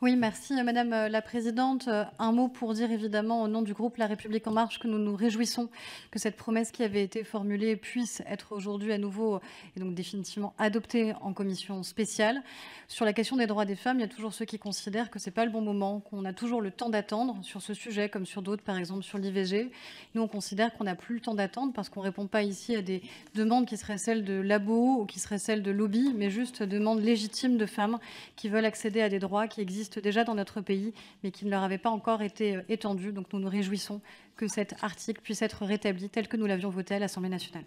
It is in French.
Oui, merci euh, Madame euh, la Présidente. Euh, un mot pour dire évidemment au nom du groupe La République en marche que nous nous réjouissons que cette promesse qui avait été formulée puisse être aujourd'hui à nouveau et donc définitivement adoptée en commission spéciale. Sur la question des droits des femmes, il y a toujours ceux qui considèrent que ce n'est pas le bon moment, qu'on a toujours le temps d'attendre sur ce sujet comme sur d'autres, par exemple sur l'IVG. Nous, on considère qu'on n'a plus le temps d'attendre parce qu'on ne répond pas ici à des demandes qui seraient celles de labos ou qui seraient celles de lobbies, mais juste demandes légitimes de femmes qui veulent accéder à des droits qui existent déjà dans notre pays, mais qui ne leur avait pas encore été euh, étendu. Donc nous nous réjouissons que cet article puisse être rétabli tel que nous l'avions voté à l'Assemblée nationale.